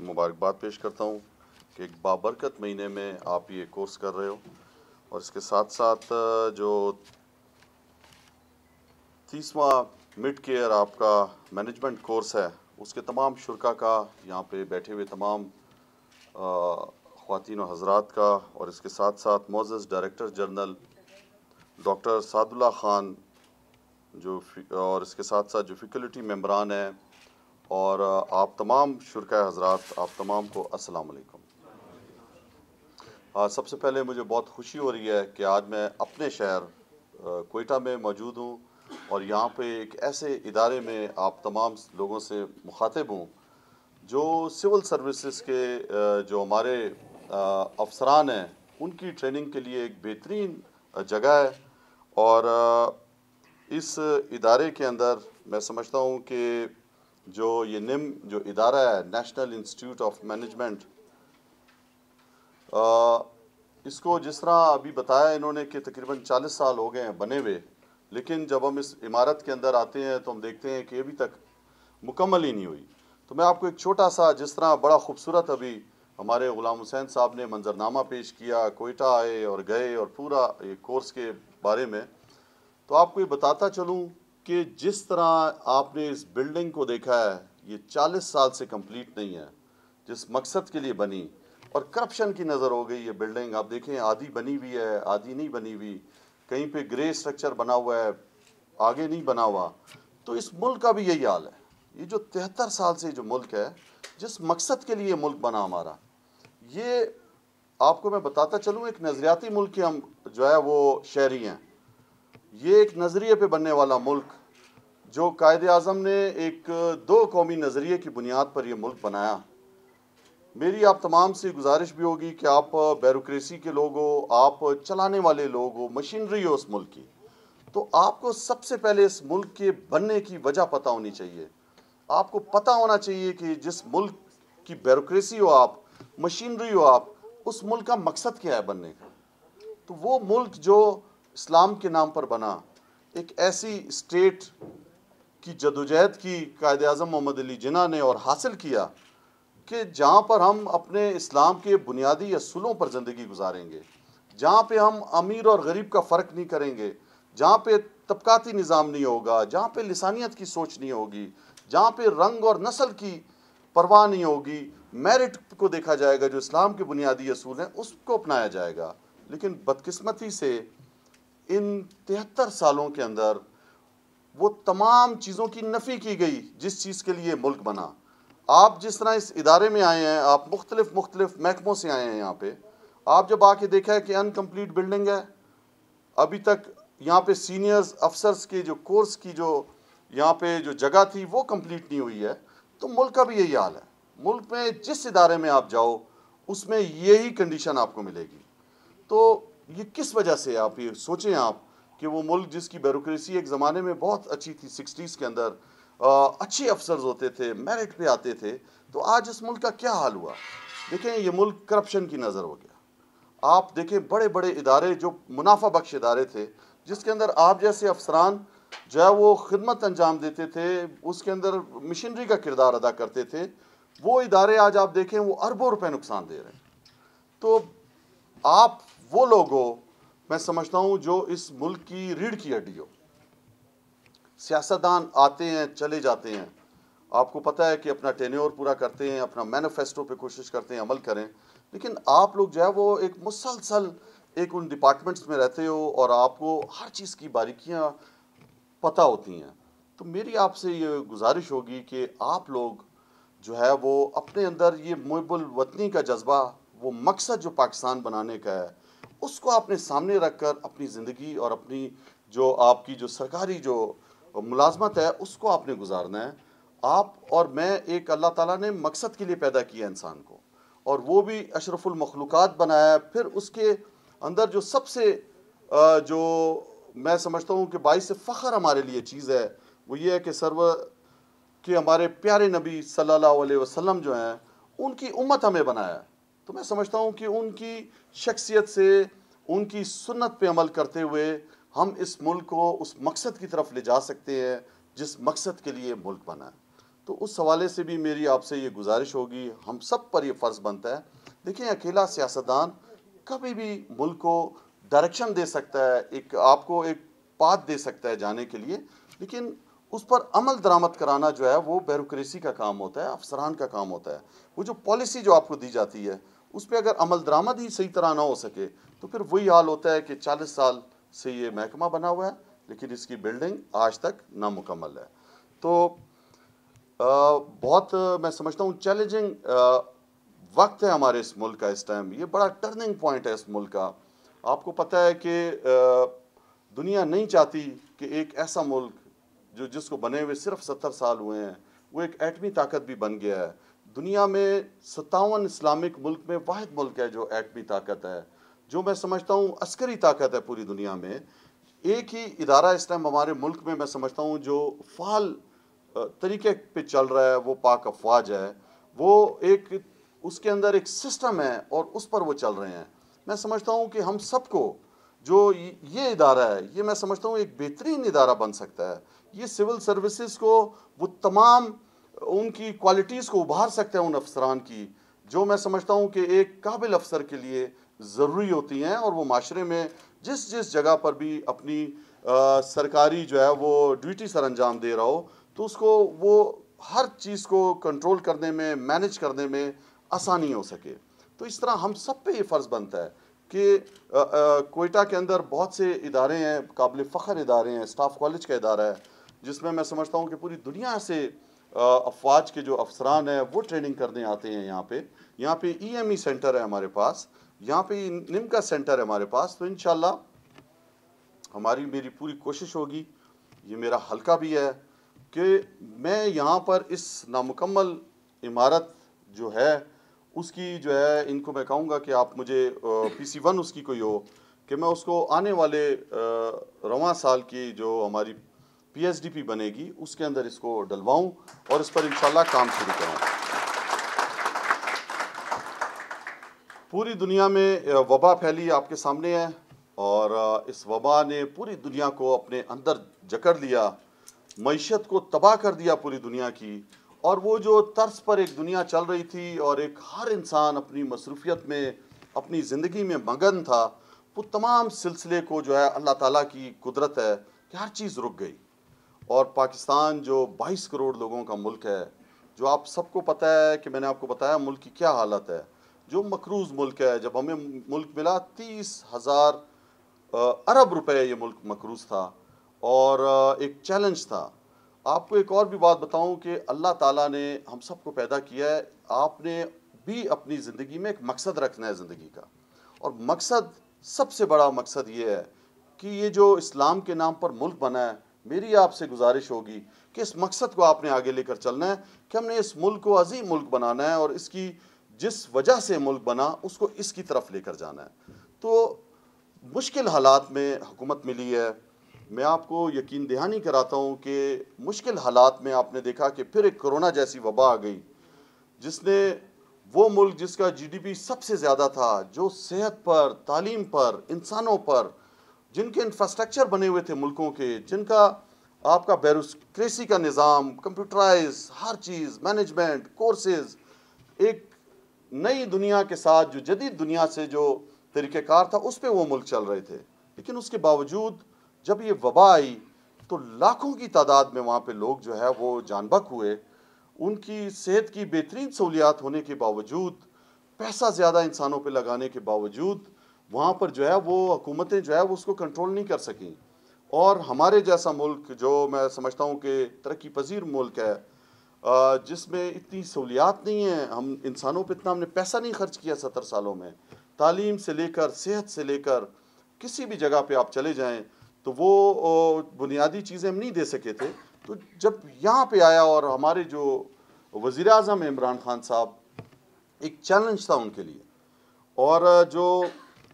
और मुबारकबाद पेश करता हूँ कि एक बाबरकत महीने में आप ये कोर्स कर रहे हो और इसके साथ साथ जो तीसवा मिड केयर आपका मैनेजमेंट कोर्स है उसके तमाम शुरा का यहाँ पे बैठे हुए तमाम ख़वान हजरात का और इसके साथ साथ मोजस director general doctor Sadullah Khan जो और इसके साथ साथ जो फिकल्टी मेम्बरान हैं और आप तमाम शुरक हजरात आप तमाम को असलकम सबसे पहले मुझे बहुत खुशी हो रही है कि आज मैं अपने शहर कोयटा में मौजूद हूँ और यहाँ पे एक ऐसे इदारे में आप तमाम लोगों से मुखातिब हूँ जो सिविल सर्विसेज के जो हमारे अफसरान हैं उनकी ट्रेनिंग के लिए एक बेहतरीन जगह है और इस इदारे के अंदर मैं समझता हूँ कि जो ये निम जो इदारा है नेशनल इंस्टीट्यूट ऑफ मैनेजमेंट इसको जिस तरह अभी बताया इन्होंने कि तकरीबन 40 साल हो गए हैं बने हुए लेकिन जब हम इस इमारत के अंदर आते हैं तो हम देखते हैं कि अभी तक मुकम्मल ही नहीं हुई तो मैं आपको एक छोटा सा जिस तरह बड़ा खूबसूरत अभी हमारे ग़ुलाम हुसैन साहब ने मंजरनामा पेश किया कोयटा आए और गए और पूरा ये कोर्स के बारे में तो आपको ये बताता चलूँ कि जिस तरह आपने इस बिल्डिंग को देखा है ये 40 साल से कंप्लीट नहीं है जिस मकसद के लिए बनी और करप्शन की नज़र हो गई ये बिल्डिंग आप देखें आधी बनी हुई है आधी नहीं बनी हुई कहीं पे ग्रे स्ट्रक्चर बना हुआ है आगे नहीं बना हुआ तो इस मुल्क का भी यही हाल है ये जो तिहत्तर साल से जो मुल्क है जिस मकसद के लिए मुल्क बना हमारा ये आपको मैं बताता चलूँ एक नज़रियाती मुल्क के हम जो है वो शहरी हैं ये एक नज़रिए पे बनने वाला मुल्क जो कायद अजम ने एक दो कौमी नज़रिए की बुनियाद पर यह मुल्क बनाया मेरी आप तमाम से गुजारिश भी होगी कि आप बैरूक्रेसी के लोग हो आप चलाने वाले लोग हो मशीनरी हो उस मुल्क की तो आपको सबसे पहले इस मुल्क के बनने की वजह पता होनी चाहिए आपको पता होना चाहिए कि जिस मुल्क की बैरूक्रेसी हो आप मशीनरी हो आप उस मुल्क का मकसद क्या है बनने का तो वो मुल्क जो इस्लाम के नाम पर बना एक ऐसी स्टेट की जदोजहद की कायद अजम मोहम्मद अली जिना ने और हासिल किया कि जहाँ पर हम अपने इस्लाम के बुनियादी असूलों पर ज़िंदगी गुजारेंगे जहाँ पर हम अमीर और गरीब का फ़र्क नहीं करेंगे जहाँ पर तबकाती निज़ाम नहीं होगा जहाँ पर लसानियत की सोच नहीं होगी जहाँ पर रंग और नस्ल की परवाह नहीं होगी मेरिट को देखा जाएगा जो इस्लाम के बुनियादी असूल हैं उसको अपनाया जाएगा लेकिन बदकस्मती से इन तिहत्तर सालों के अंदर वो तमाम चीज़ों की नफ़ी की गई जिस चीज़ के लिए मुल्क बना आप जिस तरह इस इदारे में आए हैं आप मुख्तलिफ मुख्तलिफ महकमों से आए हैं यहाँ पर आप जब आके देखा है कि अनकम्प्लीट बिल्डिंग है अभी तक यहाँ पे सीनियर्स अफसर्स के जो कोर्स की जो यहाँ पे जो जगह थी वो कंप्लीट नहीं हुई है तो मुल्क का भी यही हाल है मुल्क में जिस इदारे में आप जाओ उसमें यही कंडीशन आपको मिलेगी तो ये किस वजह से आप ये सोचें आप कि वो मुल्क जिसकी ब्यूरोसी एक ज़माने में बहुत अच्छी थी सिक्सटीज़ के अंदर अच्छे अफसर होते थे मेरिट पे आते थे तो आज इस मुल्क का क्या हाल हुआ देखें ये मुल्क करप्शन की नज़र हो गया आप देखें बड़े बड़े इदारे जो मुनाफा बख्श इदारे थे जिसके अंदर आप जैसे अफसरान जो है वो खिदमत अंजाम देते थे उसके अंदर मशीनरी का किरदार अदा करते थे वो इदारे आज आप देखें वो अरबों रुपए नुकसान दे रहे हैं तो आप वो लोग हो मैं समझता हूँ जो इस मुल्क की रीढ़ की हड्डी हो सियासतदान आते हैं चले जाते हैं आपको पता है कि अपना टेन्योर पूरा करते हैं अपना मैनिफेस्टो पे कोशिश करते हैं अमल करें लेकिन आप लोग जो है वो एक मुसलसल एक उन डिपार्टमेंट्स में रहते हो और आपको हर चीज़ की बारीकियाँ पता होती हैं तो मेरी आपसे ये गुजारिश होगी कि आप लोग जो है वो अपने अंदर ये मुहबुल वतनी का जज्बा वो मकसद जो पाकिस्तान बनाने का है उसको आपने सामने रख कर अपनी ज़िंदगी और अपनी जो आपकी जो सरकारी जो मुलाजमत है उसको आपने गुजारना है आप और मैं एक अल्लाह ताला ने मकसद के लिए पैदा किया इंसान को और वो भी अशरफुल मखलूक़ात बनाया फिर उसके अंदर जो सबसे जो मैं समझता हूँ कि बाईस फ़ख्र हमारे लिए चीज़ है वो ये है कि सर्व के हमारे प्यारे नबी सल्लल्लाहु अलैहि वसल्लम जो हैं उनकी उम्मत हमें बनाया तो मैं समझता हूँ कि उनकी शख्सियत से उनकी सुन्नत पे अमल करते हुए हम इस मुल्क को उस मकसद की तरफ ले जा सकते हैं जिस मकसद के लिए मुल्क बना है तो उस हवाले से भी मेरी आपसे ये गुजारिश होगी हम सब पर यह फ़र्ज़ बनता है देखिए अकेला सियासतदान कभी भी मुल्क को डायरेक्शन दे सकता है एक आपको एक पात दे सकता है जाने के लिए लेकिन उस पर अमल दरामद कराना जो है वो ब्यूरोसी का काम होता है अफसरान का काम होता है वो जो पॉलिसी जो आपको दी जाती है उस पर अगर अमल दरामद ही सही तरह ना हो सके तो फिर वही हाल होता है कि चालीस साल से ये महकमा बना हुआ है लेकिन इसकी बिल्डिंग आज तक नामुकम्मल है तो आ, बहुत मैं समझता हूँ चैलेंजिंग वक्त है हमारे इस मुल्क का इस टाइम ये बड़ा टर्निंग पॉइंट है इस मुल्क का आपको पता है कि आ, दुनिया नहीं चाहती कि एक ऐसा मुल्क जो जिसको बने हुए सिर्फ सत्तर साल हुए हैं वो एक एटमी ताकत भी बन गया है दुनिया में सत्तावन इस्लामिक मुल्क में वाद मुल्क है जो एटमी ताकत है जो मैं समझता हूँ अस्करी ताकत है पूरी दुनिया में एक ही इदारा इस टाइम हमारे मुल्क में मैं समझता हूँ जो फाल तरीके पे चल रहा है वो पाक अफवाज है वो एक उसके अंदर एक सिस्टम है और उस पर वो चल रहे हैं मैं समझता हूँ कि हम सबको जो ये इदारा है ये मैं समझता हूँ एक बेहतरीन इदारा बन सकता है ये सिविल सर्विसेज को वो तमाम उनकी क्वालिटीज़ को उभार सकते हैं उन अफसरान की जो मैं समझता हूँ कि एक काबिल अफसर के लिए ज़रूरी होती हैं और वो माशरे में जिस जिस जगह पर भी अपनी आ, सरकारी जो है वो ड्यूटी सर अंजाम दे रहा हो तो उसको वो हर चीज़ को कंट्रोल करने में मैनेज करने में आसानी हो सके तो इस तरह हम सब पे ये फ़र्ज़ बनता है कि कोयटा के अंदर बहुत से इदारे हैं काबिल फ़खर इदारे हैं स्टाफ कॉलेज का इदारा है जिसमें मैं समझता हूँ कि पूरी दुनिया से अफवाज के जो अफसरान हैं वो ट्रेनिंग करने आते हैं यहाँ पे यहाँ पे ईएमई e सेंटर e है हमारे पास यहाँ पे निम का सेंटर है हमारे पास तो इन हमारी मेरी पूरी कोशिश होगी ये मेरा हल्का भी है कि मैं यहाँ पर इस नामुकम्मल इमारत जो है उसकी जो है इनको मैं कहूँगा कि आप मुझे पी सी वन उसकी कोई हो कि मैं उसको आने वाले रवा साल की जो हमारी पीएसडीपी बनेगी उसके अंदर इसको डलवाऊं और इस पर इंशाल्लाह काम शुरू करूं पूरी दुनिया में वबा फैली आपके सामने है और इस वबा ने पूरी दुनिया को अपने अंदर जकड़ लिया मीशत को तबाह कर दिया पूरी दुनिया की और वो जो तर्स पर एक दुनिया चल रही थी और एक हर इंसान अपनी मसरूफियत में अपनी ज़िंदगी में मगन था वो तमाम सिलसिले को जो है अल्लाह ताला की कुदरत है कि हर चीज़ रुक गई और पाकिस्तान जो 22 करोड़ लोगों का मुल्क है जो आप सबको पता है कि मैंने आपको बताया मुल्क की क्या हालत है जो मकरूज़ मुल्क है जब हमें मुल्क मिला तीस हज़ार अरब रुपए ये मुल्क मकरूज़ था और एक चैलेंज था आपको एक और भी बात बताऊं कि अल्लाह ताला ने हम सबको पैदा किया है आपने भी अपनी ज़िंदगी में एक मकसद रखना है ज़िंदगी का और मकसद सबसे बड़ा मकसद ये है कि ये जो इस्लाम के नाम पर मुल्क बना है मेरी आपसे गुजारिश होगी कि इस मकसद को आपने आगे लेकर चलना है कि हमने इस मुल्क को अजीम मुल्क बनाना है और इसकी जिस वजह से मुल्क बना उसको इसकी तरफ लेकर जाना है तो मुश्किल हालात में हुकूमत मिली है मैं आपको यकीन दहानी कराता हूँ कि मुश्किल हालात में आपने देखा कि फिर एक कोरोना जैसी वबा आ गई जिसने वो मुल्क जिसका जीडीपी सबसे ज़्यादा था जो सेहत पर तालीम पर इंसानों पर जिनके इंफ्रास्ट्रक्चर बने हुए थे मुल्कों के जिनका आपका बैरोसी का निज़ाम कंप्यूटराइज हर चीज़ मैनेजमेंट कोर्सेज एक नई दुनिया के साथ जो जदीद दुनिया से जो तरीक़ार था उस पर वो मुल्क चल रहे थे लेकिन उसके बावजूद जब ये वबा आई तो लाखों की तादाद में वहाँ पर लोग जो है वो जानबक हुए उनकी सेहत की बेहतरीन सहूलियात होने के बावजूद पैसा ज़्यादा इंसानों पर लगाने के बावजूद वहाँ पर जो है वो हुकूमतें जो है वो उसको कंट्रोल नहीं कर सकें और हमारे जैसा मुल्क जो मैं समझता हूँ कि तरक्की पजीर मुल्क है जिसमें इतनी सहूलियात नहीं है हम इंसानों पर इतना हमने पैसा नहीं खर्च किया सत्तर सालों में तालीम से लेकर सेहत से लेकर किसी भी जगह पर आप चले जाएँ तो वो बुनियादी चीज़ें हम नहीं दे सके थे तो जब यहाँ पर आया और हमारे जो वज़ी अजम इमरान ख़ान साहब एक चैलेंज था उनके लिए और जो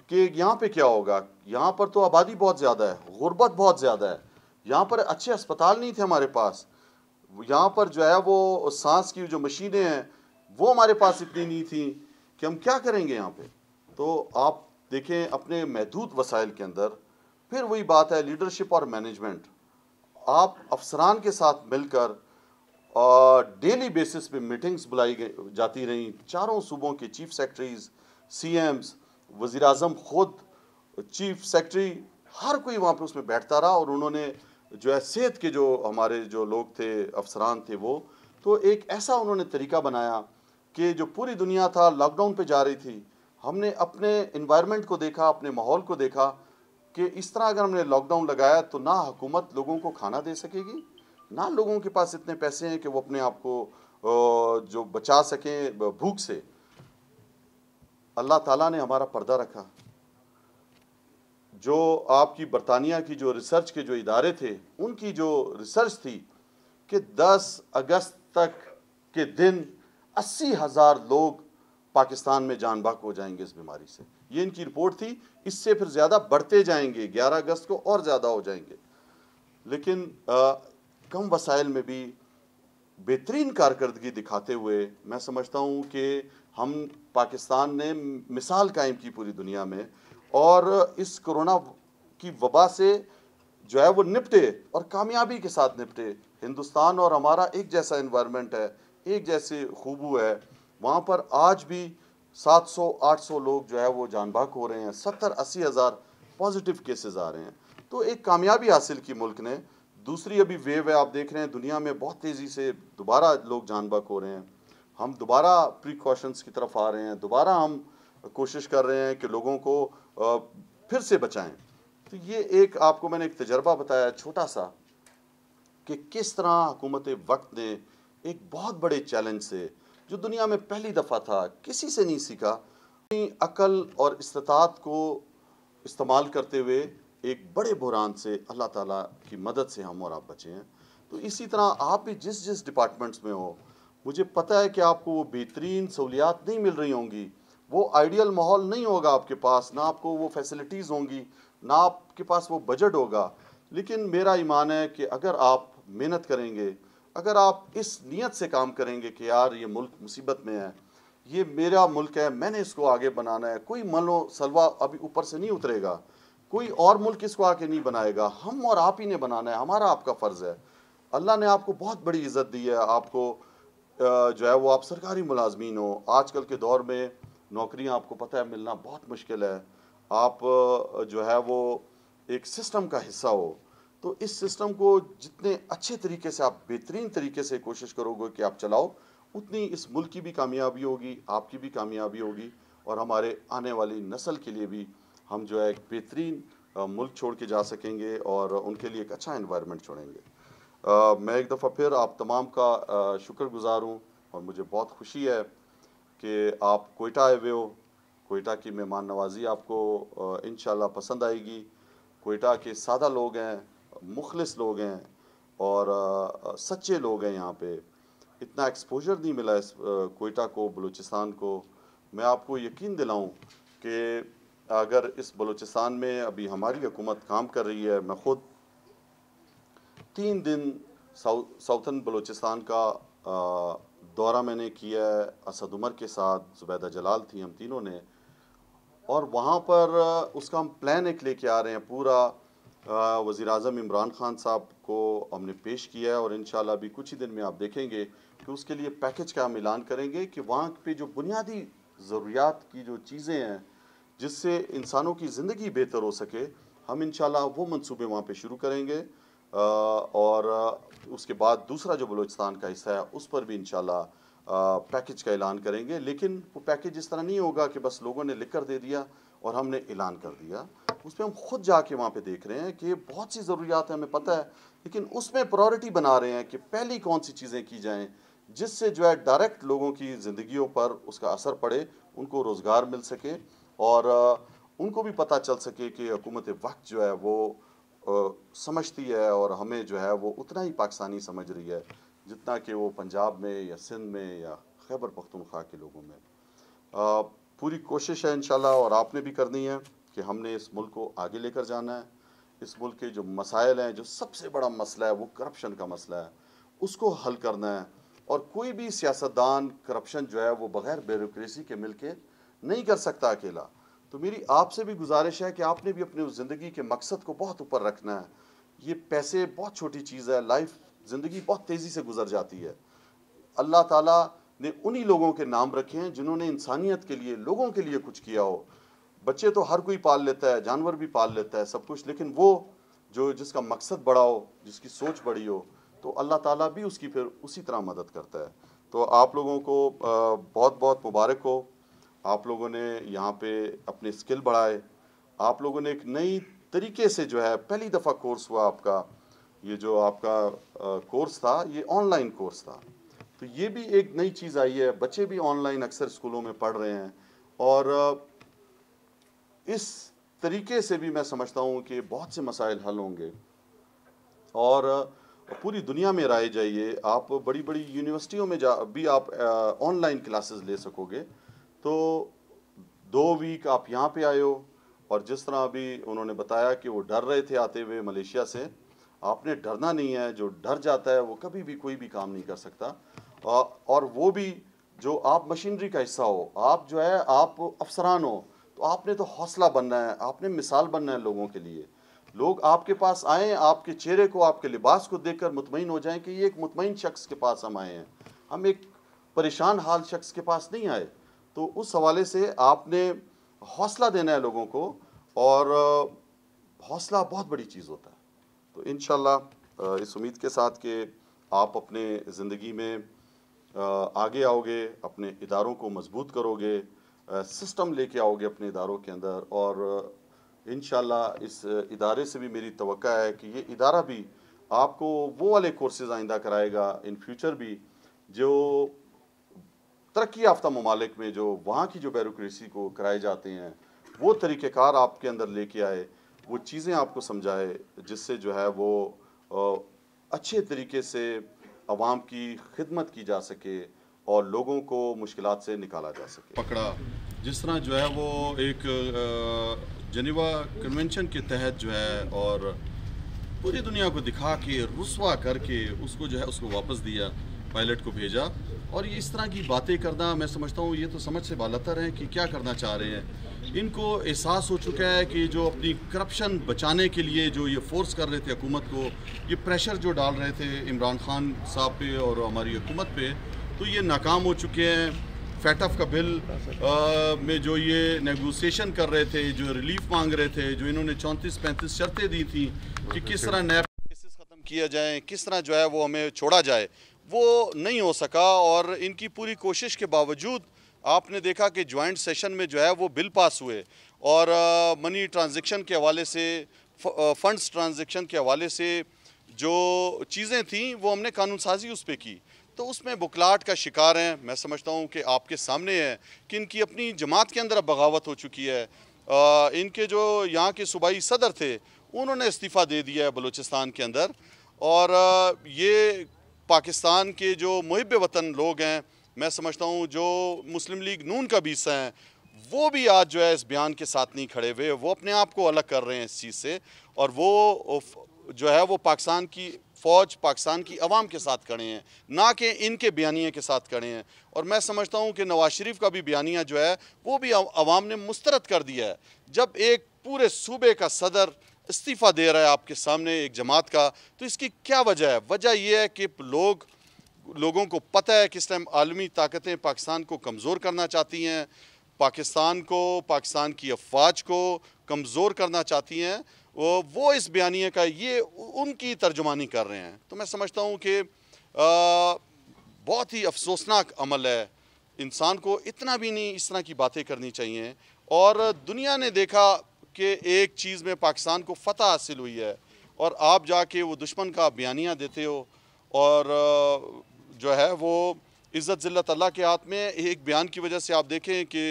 कि यहाँ पे क्या होगा यहाँ पर तो आबादी बहुत ज़्यादा है गुर्बत बहुत ज़्यादा है यहाँ पर अच्छे अस्पताल नहीं थे हमारे पास यहाँ पर जो है वो सांस की जो मशीनें हैं वो हमारे पास इतनी नहीं थी कि हम क्या करेंगे यहाँ पे तो आप देखें अपने महदूद वसाइल के अंदर फिर वही बात है लीडरशिप और मैनेजमेंट आप अफसरान के साथ मिलकर डेली बेसिस पे मीटिंग्स बुलाई जाती रहीं चारों सूबों के चीफ सेक्रेटरीज सीएम्स वज़ी अजम खुद चीफ सेक्रेटरी हर कोई वहाँ पर उसमें बैठता रहा और उन्होंने जो है सेहत के जो हमारे जो लोग थे अफसरान थे वो तो एक ऐसा उन्होंने तरीका बनाया कि जो पूरी दुनिया था लॉकडाउन पे जा रही थी हमने अपने इन्वायरमेंट को देखा अपने माहौल को देखा कि इस तरह अगर हमने लॉकडाउन लगाया तो ना हुकूमत लोगों को खाना दे सकेगी ना लोगों के पास इतने पैसे हैं कि वो अपने आप को जो बचा सकें भूख से अल्लाह ताला ने हमारा पर्दा रखा जो आपकी बरतानिया की जो रिसर्च के जो इदारे थे उनकी जो रिसर्च थी कि 10 अगस्त तक के दिन अस्सी हज़ार लोग पाकिस्तान में जानबाक हो जाएंगे इस बीमारी से ये इनकी रिपोर्ट थी इससे फिर ज़्यादा बढ़ते जाएंगे 11 अगस्त को और ज़्यादा हो जाएंगे लेकिन आ, कम वसाइल में भी बेहतरीन कारकर्दगी दिखाते हुए मैं समझता हूँ कि हम पाकिस्तान ने मिसाल कायम की पूरी दुनिया में और इस कोरोना की वबा से जो है वो निपटे और कामयाबी के साथ निपटे हिंदुस्तान और हमारा एक जैसा इन्वायरमेंट है एक जैसे खूबू है वहाँ पर आज भी 700-800 लोग जो है वो जानबाक हो रहे हैं सत्तर अस्सी हज़ार पॉजिटिव केसेस आ रहे हैं तो एक कामयाबी हासिल की मुल्क ने दूसरी अभी वेव है आप देख रहे हैं दुनिया में बहुत तेज़ी से दोबारा लोग जानबाक हो रहे हैं हम दोबारा प्रिकॉशंस की तरफ आ रहे हैं दोबारा हम कोशिश कर रहे हैं कि लोगों को फिर से बचाएं तो ये एक आपको मैंने एक तजर्बा बताया छोटा सा कि किस तरह हुकूमत वक्त ने एक बहुत बड़े चैलेंज से जो दुनिया में पहली दफ़ा था किसी से नहीं सीखा अपनी अकल और इस्तात को इस्तेमाल करते हुए एक बड़े बुरान से अल्लाह ताला की मदद से हम और आप बचे हैं तो इसी तरह आप भी जिस जिस डिपार्टमेंट्स में हो मुझे पता है कि आपको वो बेहतरीन सहूलियात नहीं मिल रही होंगी वो आइडियल माहौल नहीं होगा आपके पास ना आपको वो फैसिलिटीज़ होंगी ना आपके पास वो बजट होगा लेकिन मेरा ईमान है कि अगर आप मेहनत करेंगे अगर आप इस नीयत से काम करेंगे कि यार ये मुल्क मुसीबत में है ये मेरा मुल्क है मैंने इसको आगे बनाना है कोई मलो सलवा अभी ऊपर से नहीं उतरेगा कोई और मुल्क इसको आके नहीं बनाएगा हम और आप ही ने बनाना है हमारा आपका फ़र्ज़ है अल्लाह ने आपको बहुत बड़ी इज़्ज़त दी है आपको जो है वो आप सरकारी मुलाजमीन हो आजकल के दौर में नौकरियां आपको पता है मिलना बहुत मुश्किल है आप जो है वो एक सिस्टम का हिस्सा हो तो इस सिस्टम को जितने अच्छे तरीके से आप बेहतरीन तरीके से कोशिश करोगे कि आप चलाओ उतनी इस मुल्क की भी कामयाबी होगी आपकी भी कामयाबी होगी और हमारे आने वाली नस्ल के लिए भी हम जो है एक बेहतरीन मुल्क छोड़ के जा सकेंगे और उनके लिए एक अच्छा इन्वायरमेंट छोड़ेंगे आ, मैं एक दफ़ा फिर आप तमाम का शुक्रगुजार हूँ और मुझे बहुत खुशी है कि आप कोयटा आए हुए हो कोयटा की मेहमान नवाजी आपको इन पसंद आएगी कोयटा के सादा लोग हैं मुखलस लोग हैं और आ, सच्चे लोग हैं यहाँ पे इतना एक्सपोजर नहीं मिला इस कोयटा को बलूचिस्तान को मैं आपको यकीन दिलाऊं कि अगर इस बलूचिस्तान में अभी हमारी हुकूमत काम कर रही है मैं ख़ुद तीन दिन साउथन बलूचिस्तान का दौरा मैंने किया है असद उमर के साथ जुबैदा जलाल थी हम तीनों ने और वहाँ पर उसका हम प्लान एक लेके आ रहे हैं पूरा वज़ी अजम इमरान ख़ान साहब को हमने पेश किया है और इन अभी कुछ ही दिन में आप देखेंगे कि उसके लिए पैकेज का हम ऐलान करेंगे कि वहाँ पे जो बुनियादी ज़रूरियात की जो चीज़ें हैं जिससे इंसानों की ज़िंदगी बेहतर हो सके हम इन वो मनसूबे वहाँ पर शुरू करेंगे और उसके बाद दूसरा जो बलूचिस्तान का हिस्सा है उस पर भी इन पैकेज का ऐलान करेंगे लेकिन वो पैकेज इस तरह नहीं होगा कि बस लोगों ने लिख कर दे दिया और हमने ऐलान कर दिया उस पर हम खुद जाके वहाँ पे देख रहे हैं कि बहुत सी ज़रूरियात हैं हमें पता है लेकिन उसमें प्रायोरिटी बना रहे हैं कि पहली कौन सी चीज़ें की जाएँ जिससे जो है डायरेक्ट लोगों की ज़िंदगियों पर उसका असर पड़े उनको रोज़गार मिल सके और उनको भी पता चल सके कि हुकूमत वक्त जो है वो समझती है और हमें जो है वो उतना ही पाकिस्तानी समझ रही है जितना कि वो पंजाब में या सिंध में या खैबर पख्तूनख्वा के लोगों में आ, पूरी कोशिश है इन और आपने भी करनी है कि हमने इस मुल्क को आगे लेकर जाना है इस मुल्क के जो मसाइल हैं जो सबसे बड़ा मसला है वो करप्शन का मसला है उसको हल करना है और कोई भी सियासतदान करप्शन जो है वो बग़ैर ब्यूरोसी के मिल के नहीं कर सकता अकेला तो मेरी आपसे भी गुजारिश है कि आपने भी अपने उस ज़िंदगी के मकसद को बहुत ऊपर रखना है ये पैसे बहुत छोटी चीज़ है लाइफ ज़िंदगी बहुत तेज़ी से गुजर जाती है अल्लाह ताला ने उन्हीं लोगों के नाम रखे हैं जिन्होंने इंसानियत के लिए लोगों के लिए कुछ किया हो बच्चे तो हर कोई पाल लेता है जानवर भी पाल लेता है सब कुछ लेकिन वो जो जिसका मकसद बड़ा हो जिसकी सोच बड़ी हो तो अल्लाह ताला भी उसकी फिर उसी तरह मदद करता है तो आप लोगों को बहुत बहुत मुबारक हो आप लोगों ने यहाँ पे अपने स्किल बढ़ाए आप लोगों ने एक नई तरीके से जो है पहली दफ़ा कोर्स हुआ आपका ये जो आपका कोर्स था ये ऑनलाइन कोर्स था तो ये भी एक नई चीज़ आई है बच्चे भी ऑनलाइन अक्सर स्कूलों में पढ़ रहे हैं और इस तरीके से भी मैं समझता हूँ कि बहुत से मसाइल हल होंगे और पूरी दुनिया में राय जाइए आप बड़ी बड़ी यूनिवर्सिटियों में जा भी आप ऑनलाइन क्लासेस ले सकोगे तो दो वीक आप यहाँ पे आए हो और जिस तरह अभी उन्होंने बताया कि वो डर रहे थे आते हुए मलेशिया से आपने डरना नहीं है जो डर जाता है वो कभी भी कोई भी काम नहीं कर सकता और वो भी जो आप मशीनरी का हिस्सा हो आप जो है आप अफसरान हो तो आपने तो हौसला बनना है आपने मिसाल बनना है लोगों के लिए लोग आपके पास आएँ आपके चेहरे को आपके लिबास को कर मुतमिन हो जाएँ कि ये एक मुतमिन शख्स के पास हम आए हैं हम एक परेशान हाल शख्स के पास नहीं आए तो उस हवाले से आपने हौसला देना है लोगों को और हौसला बहुत बड़ी चीज़ होता है तो इन इस उम्मीद के साथ कि आप अपने ज़िंदगी में आगे आओगे अपने इदारों को मजबूत करोगे सिस्टम लेके आओगे अपने इदारों के अंदर और इन इस इदारे से भी मेरी तो है कि ये इदारा भी आपको वो वाले कोर्सेज आइंदा कराएगा इन फ्यूचर भी जो तरक्की याफ्ता ममालिक में जो वहाँ की जो बैरोक्रेसी को कराए जाते हैं वो तरीक़ार आपके अंदर लेके आए वो चीज़ें आपको समझाए जिससे जो है वो अच्छे तरीके से आवाम की खिदमत की जा सके और लोगों को मुश्किल से निकाला जा सके पकड़ा जिस तरह जो है वो एक जनीवा कन्वेंशन के तहत जो है और पूरी दुनिया को दिखा के रसवा करके उसको जो है उसको वापस दिया पायलट को भेजा और ये इस तरह की बातें करना मैं समझता हूँ ये तो समझ से बालतर हैं कि क्या करना चाह रहे हैं इनको एहसास हो चुका है कि जो अपनी करप्शन बचाने के लिए जो ये फोर्स कर रहे थे हुकूमत को ये प्रेशर जो डाल रहे थे इमरान खान साहब पे और हमारी हुकूमत पे तो ये नाकाम हो चुके हैं फैटअप का बिल आ, में जो ये नेगोशिएशन कर रहे थे जो रिलीफ मांग रहे थे जो इन्होंने चौंतीस पैंतीस शर्तें दी थी कि किस तरह नैप केसेस ख़त्म किया जाए किस तरह जो है वो हमें छोड़ा जाए वो नहीं हो सका और इनकी पूरी कोशिश के बावजूद आपने देखा कि ज्वाइंट सेशन में जो है वो बिल पास हुए और मनी ट्रांज़ेक्शन के हवाले से फंड्स ट्रांजेक्शन के हवाले से जो चीज़ें थीं वो हमने कानून साजी उस पर की तो उसमें बुकलाट का शिकार हैं मैं समझता हूँ कि आपके सामने है कि इनकी अपनी जमात के अंदर अब बगावत हो चुकी है आ, इनके जो यहाँ के सूबाई सदर थे उन्होंने इस्तीफ़ा दे दिया है बलूचिस्तान के अंदर और ये पाकिस्तान के जो मुहब वतन लोग हैं मैं समझता हूँ जो मुस्लिम लीग नून का भी हिस्सा हैं वो भी आज जो है इस बयान के साथ नहीं खड़े हुए वो अपने आप को अलग कर रहे हैं इस चीज़ से और वो जो है वो पाकिस्तान की फ़ौज पाकिस्तान की आवाम के साथ खड़े हैं ना कि इनके बयानिए के साथ खड़े हैं और मैं समझता हूँ कि नवाज शरीफ का भी बयानिया जो है वो भी अवाम ने मुस्तरद कर दिया है जब एक पूरे सूबे का सदर इस्तीफ़ा दे रहा है आपके सामने एक जमात का तो इसकी क्या वजह है वजह यह है कि लोग लोगों को पता है कि इस टाइम आलमी ताकतें पाकिस्तान को कमज़ोर करना चाहती हैं पाकिस्तान को पाकिस्तान की अफवाज को कमज़ोर करना चाहती हैं वो वो इस बयानिए का ये उनकी तर्जुमानी कर रहे हैं तो मैं समझता हूँ कि बहुत ही अफसोसनाक अमल है इंसान को इतना भी नहीं इस तरह की बातें करनी चाहिए और दुनिया ने देखा कि एक चीज़ में पाकिस्तान को फतह हासिल हुई है और आप जाके वो दुश्मन का बयानियाँ देते हो और जो है वो इज़्ज़त ज़िल्लत अल्लाह के हाथ में एक बयान की वजह से आप देखें कि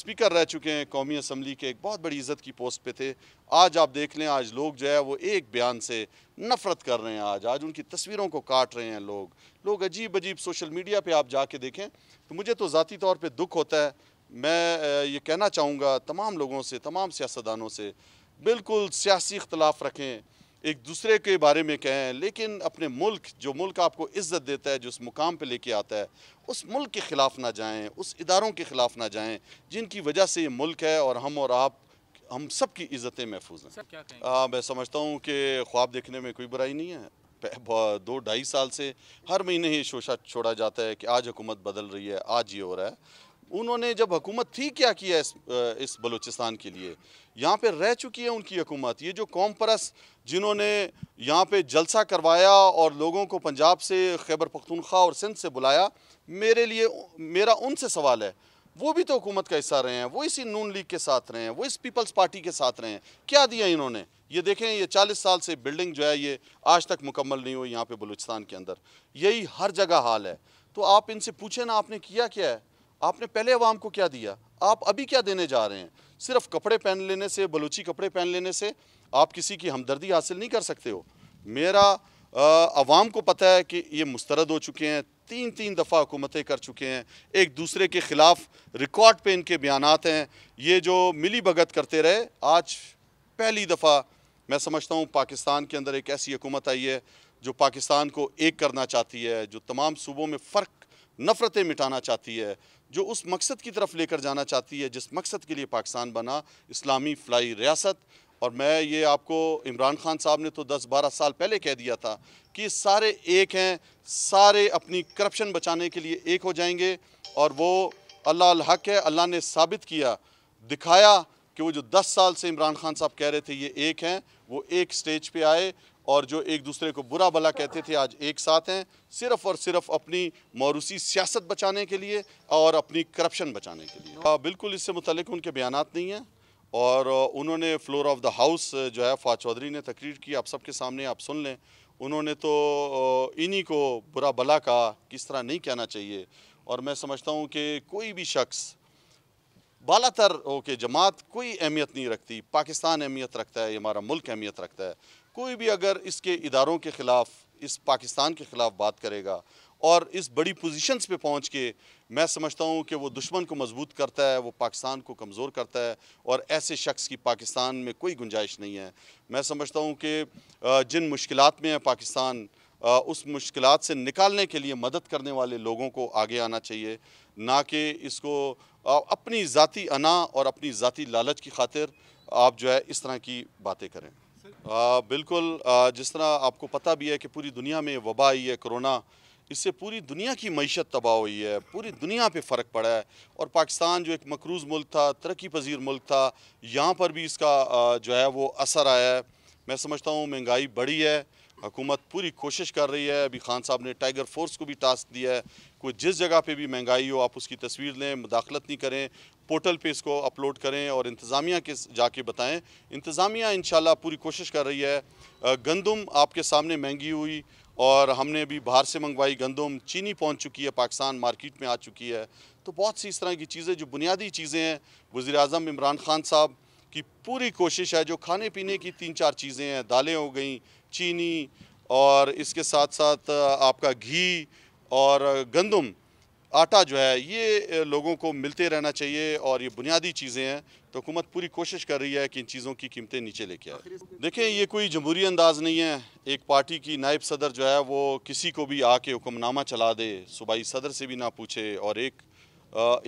स्पीकर रह चुके हैं कौमी असम्बली के एक बहुत बड़ी इज़्ज़त की पोस्ट पे थे आज आप देख लें आज लोग जो है वो एक बयान से नफ़रत कर रहे हैं आज आज उनकी तस्वीरों को काट रहे हैं लोग लोग अजीब अजीब सोशल मीडिया पे आप जाके देखें तो मुझे तो ज़ाती तौर पे दुख होता है मैं ये कहना चाहूँगा तमाम लोगों से तमाम सियासतदानों से बिल्कुल सियासी इख्तलाफ रखें एक दूसरे के बारे में कहें लेकिन अपने मुल्क जो मुल्क आपको इज़्ज़त देता है जो उस मुकाम पर लेके आता है उस मुल्क के ख़िलाफ़ ना जाएँ उस इदारों के ख़िलाफ़ ना जाएं जिनकी वजह से ये मुल्क है और हम और आप हम सब की इज़्ज़तें महफूज हैं आ, हाँ, मैं समझता हूँ कि ख्वाब देखने में कोई बुराई नहीं है दो ढाई साल से हर महीने ही शोशा छोड़ा जाता है कि आज हुकूमत बदल रही है आज ये हो रहा है उन्होंने जब हुकूमत थी क्या किया इस इस बलूचिस्तान के लिए यहाँ पे रह चुकी है उनकी हुकूमत ये जो कौम परस जिन्होंने यहाँ पे जलसा करवाया और लोगों को पंजाब से खैबर पख्तूनख्वा और सिंध से बुलाया मेरे लिए मेरा उनसे सवाल है वो भी तो हुकूमत का हिस्सा रहे हैं वो इसी नून लीग के साथ रहे हैं वो इस पीपल्स पार्टी के साथ रहे हैं क्या दिया इन्होंने ये देखें ये चालीस साल से बिल्डिंग जो है ये आज तक मुकम्मल नहीं हुई यहाँ पे बलूचिस्तान के अंदर यही हर जगह हाल है तो आप इनसे पूछें ना आपने किया क्या है आपने पहले आवाम को क्या दिया आप अभी क्या देने जा रहे हैं सिर्फ कपड़े पहन लेने से बलूची कपड़े पहन लेने से आप किसी की हमदर्दी हासिल नहीं कर सकते हो मेरा आवाम को पता है कि ये मुस्तरद हो चुके हैं तीन तीन दफ़ा हुकूमतें कर चुके हैं एक दूसरे के ख़िलाफ़ रिकॉर्ड पे इनके बयान हैं ये जो मिली भगत करते रहे आज पहली दफ़ा मैं समझता हूँ पाकिस्तान के अंदर एक ऐसी हुकूमत आई है जो पाकिस्तान को एक करना चाहती है जो तमाम सूबों में फ़र्क नफ़रतें मिटाना चाहती है जो उस मकसद की तरफ लेकर जाना चाहती है जिस मकसद के लिए पाकिस्तान बना इस्लामी फ्लाई रियासत और मैं ये आपको इमरान खान साहब ने तो 10-12 साल पहले कह दिया था कि सारे एक हैं सारे अपनी करप्शन बचाने के लिए एक हो जाएंगे और वो अल्लाह हक है अल्लाह ने साबित किया दिखाया कि वो जो 10 साल से इमरान खान साहब कह रहे थे ये एक हैं वो एक स्टेज पे आए और जो एक दूसरे को बुरा भला कहते थे आज एक साथ हैं सिर्फ और सिर्फ अपनी मौरूसी सियासत बचाने के लिए और अपनी करप्शन बचाने के लिए आ, बिल्कुल इससे मुतलक उनके बयान नहीं हैं और उन्होंने फ्लोर ऑफ द हाउस जो है फवाद चौधरी ने तकरीर की आप सबके सामने आप सुन लें उन्होंने तो इन्हीं को बुरा भला कहा किस तरह नहीं कहना चाहिए और मैं समझता हूँ कि कोई भी शख्स बालातर हो के जमात कोई अहमियत नहीं रखती पाकिस्तान अहमियत रखता है हमारा मुल्क अहमियत रखता है कोई भी अगर इसके इदारों के ख़िलाफ़ इस पाकिस्तान के ख़िलाफ़ बात करेगा और इस बड़ी पोजीशंस पे पहुंच के मैं समझता हूं कि वो दुश्मन को मजबूत करता है वो पाकिस्तान को कमज़ोर करता है और ऐसे शख्स की पाकिस्तान में कोई गुंजाइश नहीं है मैं समझता हूं कि जिन मुश्किल में है पाकिस्तान उस मुश्किल से निकालने के लिए मदद करने वाले लोगों को आगे आना चाहिए ना कि इसको अपनी ज़ाती अना और अपनी ज़ाती लालच की खातिर आप जो है इस तरह की बातें करें आ, बिल्कुल आ, जिस तरह आपको पता भी है कि पूरी दुनिया में वबा आई है कोरोना इससे पूरी दुनिया की मीशत तबाह हुई है पूरी दुनिया पे फ़र्क पड़ा है और पाकिस्तान जो एक मकरूज़ मुल्क था तरक्की पजीर मुल्क था यहाँ पर भी इसका आ, जो है वो असर आया है मैं समझता हूँ महंगाई बढ़ी है हुकूमत पूरी कोशिश कर रही है अभी खान साहब ने टाइगर फोर्स को भी टास्क दिया है कोई जिस जगह पे भी महंगाई हो आप उसकी तस्वीर लें मुदाखलत नहीं करें पोर्टल पे इसको अपलोड करें और इंतज़ामिया के जाके बताएं इंतज़ामिया इन पूरी कोशिश कर रही है गंदम आपके सामने महंगी हुई और हमने भी बाहर से मंगवाई गंदम चीनी पहुँच चुकी है पाकिस्तान मार्केट में आ चुकी है तो बहुत सी इस तरह की चीज़ें जो बुनियादी चीज़ें हैं वज़ी अजम इमरान खान साहब की पूरी कोशिश है जो खाने पीने की तीन चार चीज़ें हैं दालें हो गई चीनी और इसके साथ साथ आपका घी और गंदम आटा जो है ये लोगों को मिलते रहना चाहिए और ये बुनियादी चीज़ें हैं तो हुकूमत पूरी कोशिश कर रही है कि इन चीज़ों की कीमतें नीचे लेके आए देखें ये कोई जमहूरी अंदाज नहीं है एक पार्टी की नायब सदर जो है वो किसी को भी आके हुक्मनामा चला दे सूबाई सदर से भी ना पूछे और एक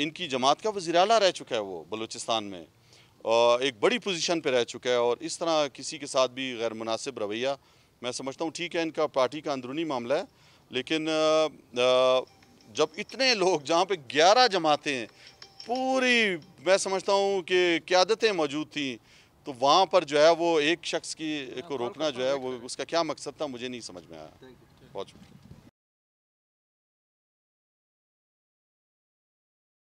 इनकी जमात का वजी अला रह चुका है वो बलूचिस्तान में एक बड़ी पोजिशन पर रह चुका है और इस तरह किसी के साथ भी गैर मुनासिब रवैया मैं समझता हूँ ठीक है इनका पार्टी का अंदरूनी मामला है लेकिन जब इतने लोग जहाँ पे 11 जमातें पूरी मैं समझता हूँ कि क्यादतें मौजूद थी तो वहाँ पर जो है वो एक शख्स की को रोकना जो है वो उसका क्या मकसद था मुझे नहीं समझ में आया बहुत शुक्रिया